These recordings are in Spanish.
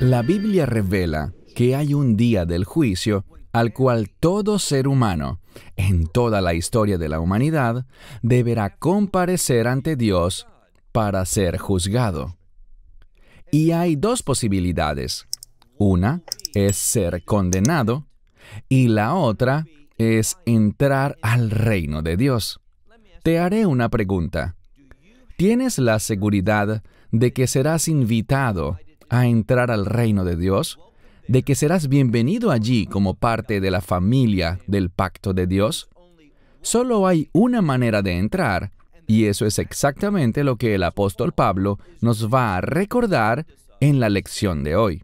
La Biblia revela que hay un día del juicio al cual todo ser humano, en toda la historia de la humanidad, deberá comparecer ante Dios para ser juzgado. Y hay dos posibilidades. Una es ser condenado y la otra es entrar al reino de Dios. Te haré una pregunta. ¿Tienes la seguridad de que serás invitado a entrar al reino de Dios, de que serás bienvenido allí como parte de la familia del pacto de Dios? Solo hay una manera de entrar, y eso es exactamente lo que el apóstol Pablo nos va a recordar en la lección de hoy.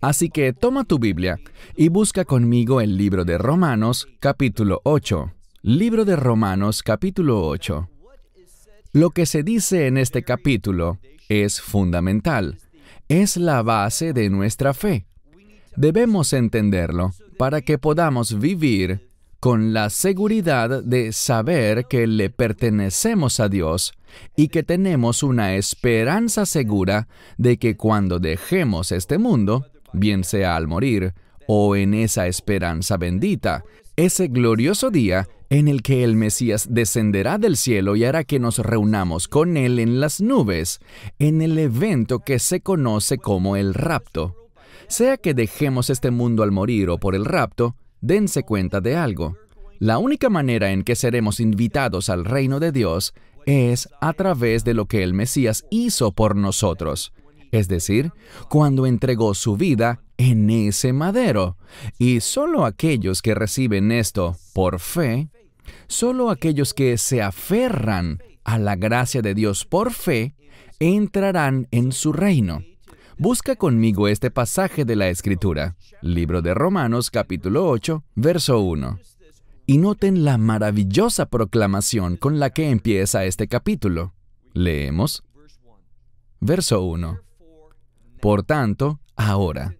Así que toma tu Biblia y busca conmigo el libro de Romanos capítulo 8. Libro de Romanos capítulo 8. Lo que se dice en este capítulo es fundamental. Es la base de nuestra fe. Debemos entenderlo para que podamos vivir con la seguridad de saber que le pertenecemos a Dios y que tenemos una esperanza segura de que cuando dejemos este mundo, bien sea al morir o en esa esperanza bendita, ese glorioso día en el que el Mesías descenderá del cielo y hará que nos reunamos con Él en las nubes, en el evento que se conoce como el rapto. Sea que dejemos este mundo al morir o por el rapto, dense cuenta de algo. La única manera en que seremos invitados al reino de Dios es a través de lo que el Mesías hizo por nosotros, es decir, cuando entregó su vida en ese madero. Y solo aquellos que reciben esto por fe Solo aquellos que se aferran a la gracia de Dios por fe entrarán en su reino. Busca conmigo este pasaje de la Escritura, libro de Romanos capítulo 8, verso 1. Y noten la maravillosa proclamación con la que empieza este capítulo. Leemos. Verso 1. Por tanto, ahora.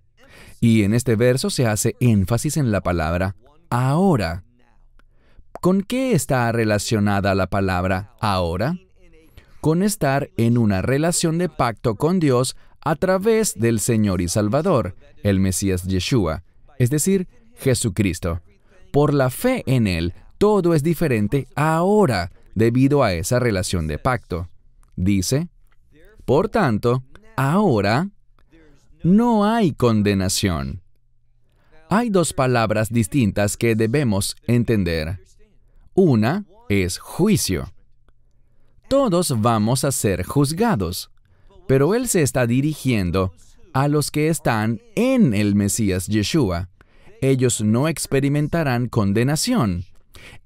Y en este verso se hace énfasis en la palabra ahora. ¿Con qué está relacionada la palabra ahora? Con estar en una relación de pacto con Dios a través del Señor y Salvador, el Mesías Yeshua, es decir, Jesucristo. Por la fe en Él, todo es diferente ahora debido a esa relación de pacto. Dice, por tanto, ahora no hay condenación. Hay dos palabras distintas que debemos entender. Una es juicio. Todos vamos a ser juzgados, pero Él se está dirigiendo a los que están en el Mesías Yeshua. Ellos no experimentarán condenación.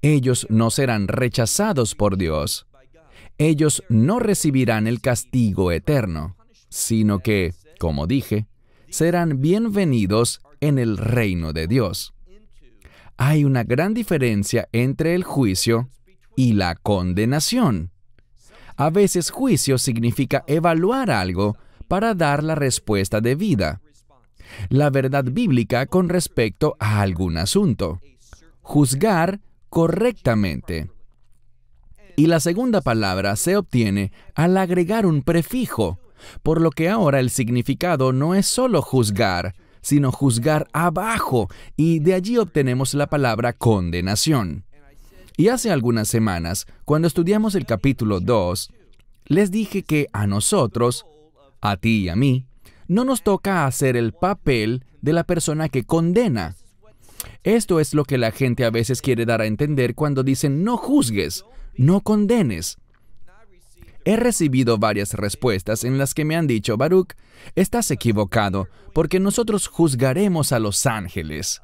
Ellos no serán rechazados por Dios. Ellos no recibirán el castigo eterno, sino que, como dije, serán bienvenidos en el reino de Dios hay una gran diferencia entre el juicio y la condenación. A veces juicio significa evaluar algo para dar la respuesta debida. La verdad bíblica con respecto a algún asunto. Juzgar correctamente. Y la segunda palabra se obtiene al agregar un prefijo, por lo que ahora el significado no es solo juzgar, sino juzgar abajo, y de allí obtenemos la palabra condenación. Y hace algunas semanas, cuando estudiamos el capítulo 2, les dije que a nosotros, a ti y a mí, no nos toca hacer el papel de la persona que condena. Esto es lo que la gente a veces quiere dar a entender cuando dicen no juzgues, no condenes. He recibido varias respuestas en las que me han dicho, Baruch, estás equivocado, porque nosotros juzgaremos a los ángeles.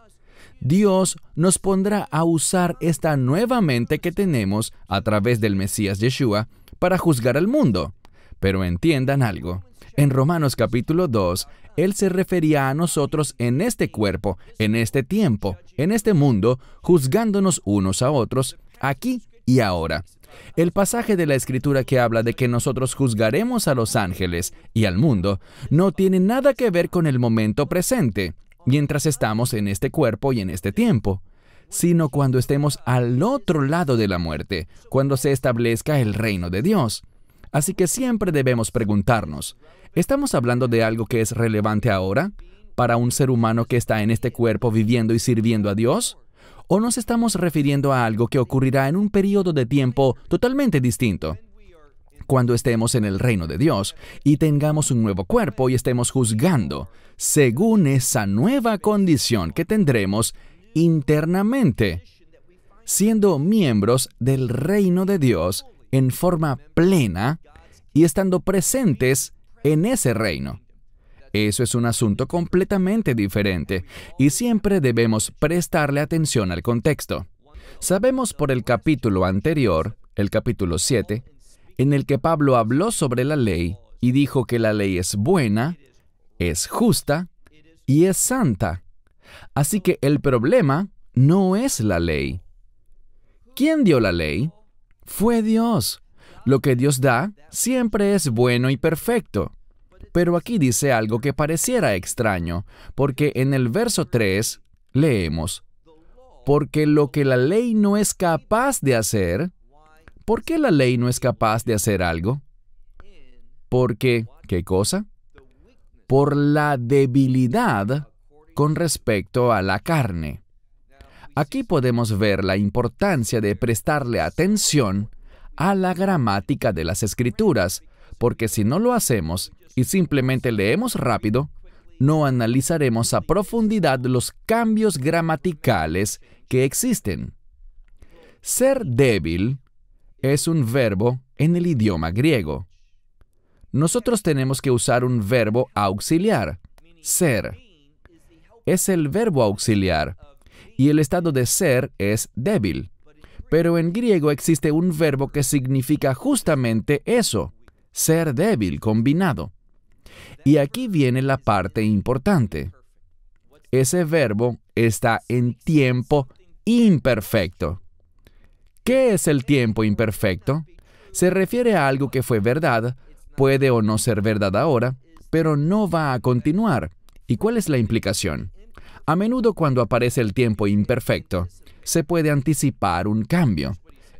Dios nos pondrá a usar esta nueva mente que tenemos a través del Mesías Yeshua para juzgar al mundo. Pero entiendan algo. En Romanos capítulo 2, Él se refería a nosotros en este cuerpo, en este tiempo, en este mundo, juzgándonos unos a otros, aquí y ahora. El pasaje de la escritura que habla de que nosotros juzgaremos a los ángeles y al mundo no tiene nada que ver con el momento presente, mientras estamos en este cuerpo y en este tiempo, sino cuando estemos al otro lado de la muerte, cuando se establezca el reino de Dios. Así que siempre debemos preguntarnos, ¿estamos hablando de algo que es relevante ahora para un ser humano que está en este cuerpo viviendo y sirviendo a Dios? o nos estamos refiriendo a algo que ocurrirá en un periodo de tiempo totalmente distinto cuando estemos en el reino de Dios y tengamos un nuevo cuerpo y estemos juzgando según esa nueva condición que tendremos internamente, siendo miembros del reino de Dios en forma plena y estando presentes en ese reino. Eso es un asunto completamente diferente y siempre debemos prestarle atención al contexto. Sabemos por el capítulo anterior, el capítulo 7, en el que Pablo habló sobre la ley y dijo que la ley es buena, es justa y es santa. Así que el problema no es la ley. ¿Quién dio la ley? Fue Dios. Lo que Dios da siempre es bueno y perfecto. Pero aquí dice algo que pareciera extraño, porque en el verso 3 leemos, porque lo que la ley no es capaz de hacer, ¿por qué la ley no es capaz de hacer algo? Porque, ¿qué cosa? Por la debilidad con respecto a la carne. Aquí podemos ver la importancia de prestarle atención a la gramática de las escrituras, porque si no lo hacemos, y simplemente leemos rápido, no analizaremos a profundidad los cambios gramaticales que existen. Ser débil es un verbo en el idioma griego. Nosotros tenemos que usar un verbo auxiliar, ser. Es el verbo auxiliar y el estado de ser es débil. Pero en griego existe un verbo que significa justamente eso, ser débil combinado. Y aquí viene la parte importante. Ese verbo está en tiempo imperfecto. ¿Qué es el tiempo imperfecto? Se refiere a algo que fue verdad, puede o no ser verdad ahora, pero no va a continuar. ¿Y cuál es la implicación? A menudo cuando aparece el tiempo imperfecto, se puede anticipar un cambio.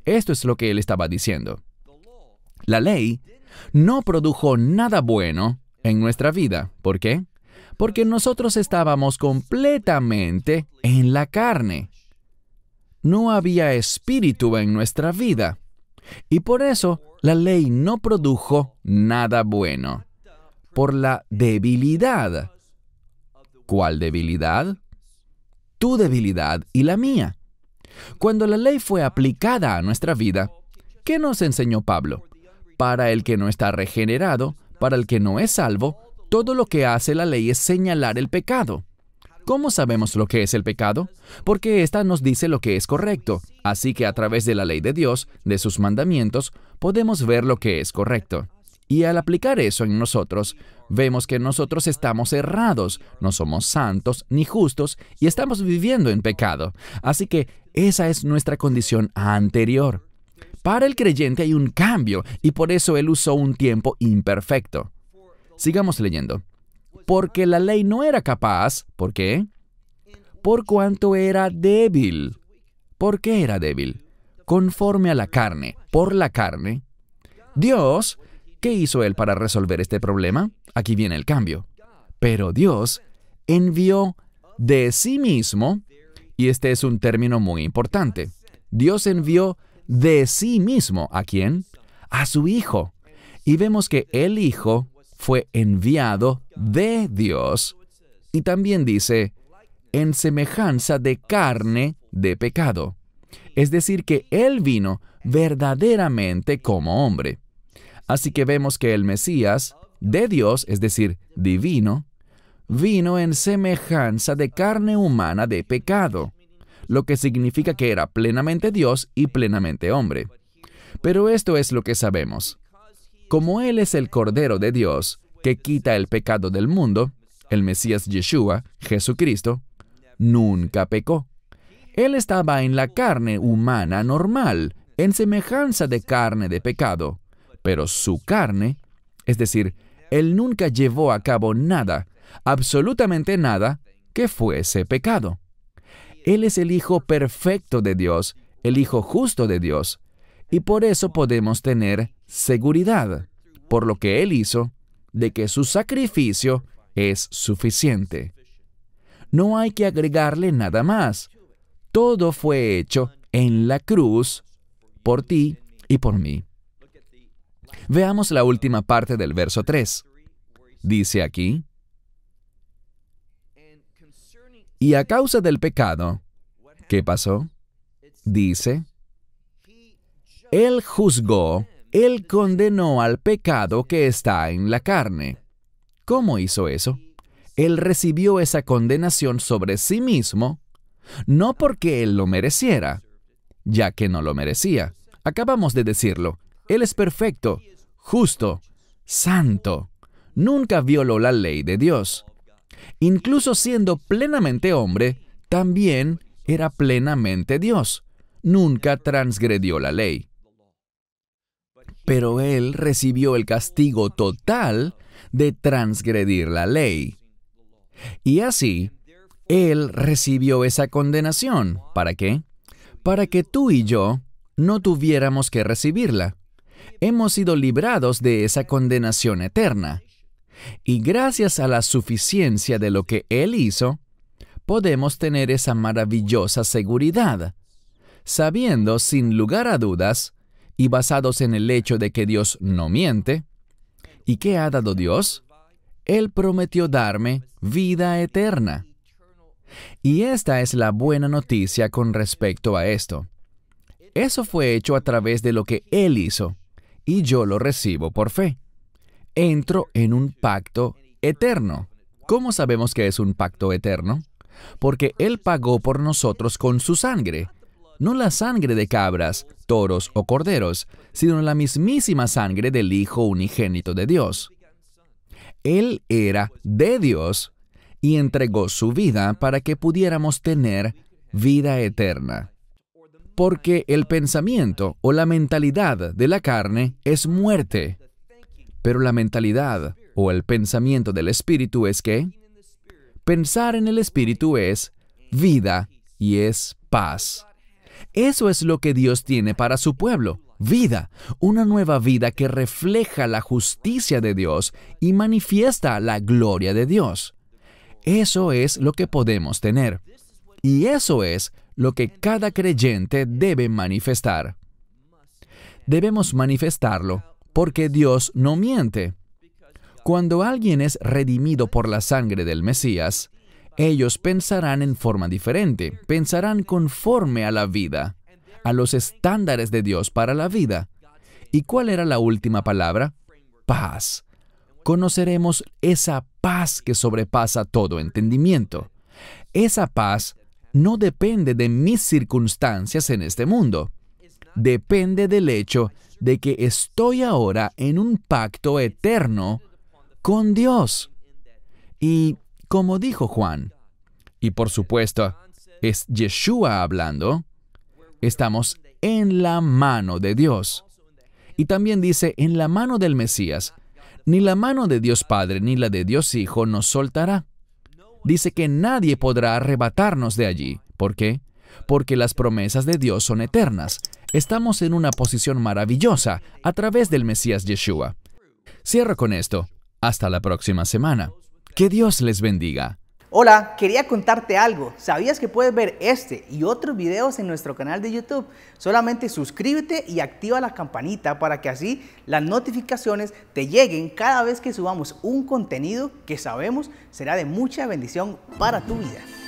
Esto es lo que él estaba diciendo. La ley no produjo nada bueno en nuestra vida. ¿Por qué? Porque nosotros estábamos completamente en la carne. No había espíritu en nuestra vida. Y por eso la ley no produjo nada bueno. Por la debilidad. ¿Cuál debilidad? Tu debilidad y la mía. Cuando la ley fue aplicada a nuestra vida, ¿qué nos enseñó Pablo? Para el que no está regenerado, para el que no es salvo, todo lo que hace la ley es señalar el pecado. ¿Cómo sabemos lo que es el pecado? Porque ésta nos dice lo que es correcto, así que a través de la ley de Dios, de sus mandamientos, podemos ver lo que es correcto. Y al aplicar eso en nosotros, vemos que nosotros estamos errados, no somos santos ni justos y estamos viviendo en pecado. Así que esa es nuestra condición anterior. Para el creyente hay un cambio y por eso él usó un tiempo imperfecto. Sigamos leyendo. Porque la ley no era capaz, ¿por qué? Por cuanto era débil. ¿Por qué era débil? Conforme a la carne, por la carne. Dios, ¿qué hizo él para resolver este problema? Aquí viene el cambio. Pero Dios envió de sí mismo, y este es un término muy importante, Dios envió de sí mismo. ¿A quién? A su Hijo. Y vemos que el Hijo fue enviado de Dios. Y también dice, en semejanza de carne de pecado. Es decir, que Él vino verdaderamente como hombre. Así que vemos que el Mesías, de Dios, es decir, divino, vino en semejanza de carne humana de pecado lo que significa que era plenamente Dios y plenamente hombre. Pero esto es lo que sabemos. Como Él es el Cordero de Dios, que quita el pecado del mundo, el Mesías Yeshua, Jesucristo, nunca pecó. Él estaba en la carne humana normal, en semejanza de carne de pecado, pero su carne, es decir, él nunca llevó a cabo nada, absolutamente nada, que fuese pecado. Él es el Hijo perfecto de Dios, el Hijo justo de Dios, y por eso podemos tener seguridad, por lo que Él hizo, de que su sacrificio es suficiente. No hay que agregarle nada más. Todo fue hecho en la cruz por ti y por mí. Veamos la última parte del verso 3. Dice aquí, Y a causa del pecado, ¿qué pasó? Dice, Él juzgó, Él condenó al pecado que está en la carne. ¿Cómo hizo eso? Él recibió esa condenación sobre sí mismo, no porque Él lo mereciera, ya que no lo merecía. Acabamos de decirlo, Él es perfecto, justo, santo. Nunca violó la ley de Dios incluso siendo plenamente hombre, también era plenamente Dios. Nunca transgredió la ley. Pero él recibió el castigo total de transgredir la ley. Y así, él recibió esa condenación. ¿Para qué? Para que tú y yo no tuviéramos que recibirla. Hemos sido librados de esa condenación eterna. Y gracias a la suficiencia de lo que Él hizo, podemos tener esa maravillosa seguridad, sabiendo sin lugar a dudas, y basados en el hecho de que Dios no miente, ¿y qué ha dado Dios? Él prometió darme vida eterna. Y esta es la buena noticia con respecto a esto. Eso fue hecho a través de lo que Él hizo, y yo lo recibo por fe entro en un pacto eterno. ¿Cómo sabemos que es un pacto eterno? Porque Él pagó por nosotros con su sangre. No la sangre de cabras, toros o corderos, sino la mismísima sangre del Hijo unigénito de Dios. Él era de Dios y entregó su vida para que pudiéramos tener vida eterna. Porque el pensamiento o la mentalidad de la carne es muerte, pero la mentalidad o el pensamiento del Espíritu es que pensar en el Espíritu es vida y es paz. Eso es lo que Dios tiene para su pueblo, vida, una nueva vida que refleja la justicia de Dios y manifiesta la gloria de Dios. Eso es lo que podemos tener. Y eso es lo que cada creyente debe manifestar. Debemos manifestarlo porque Dios no miente. Cuando alguien es redimido por la sangre del Mesías, ellos pensarán en forma diferente, pensarán conforme a la vida, a los estándares de Dios para la vida. ¿Y cuál era la última palabra? Paz. Conoceremos esa paz que sobrepasa todo entendimiento. Esa paz no depende de mis circunstancias en este mundo. Depende del hecho de que estoy ahora en un pacto eterno con Dios. Y como dijo Juan, y por supuesto es Yeshua hablando, estamos en la mano de Dios. Y también dice, en la mano del Mesías, ni la mano de Dios Padre ni la de Dios Hijo nos soltará. Dice que nadie podrá arrebatarnos de allí. ¿Por qué? Porque las promesas de Dios son eternas. Estamos en una posición maravillosa a través del Mesías Yeshua. Cierro con esto. Hasta la próxima semana. Que Dios les bendiga. Hola, quería contarte algo. ¿Sabías que puedes ver este y otros videos en nuestro canal de YouTube? Solamente suscríbete y activa la campanita para que así las notificaciones te lleguen cada vez que subamos un contenido que sabemos será de mucha bendición para tu vida.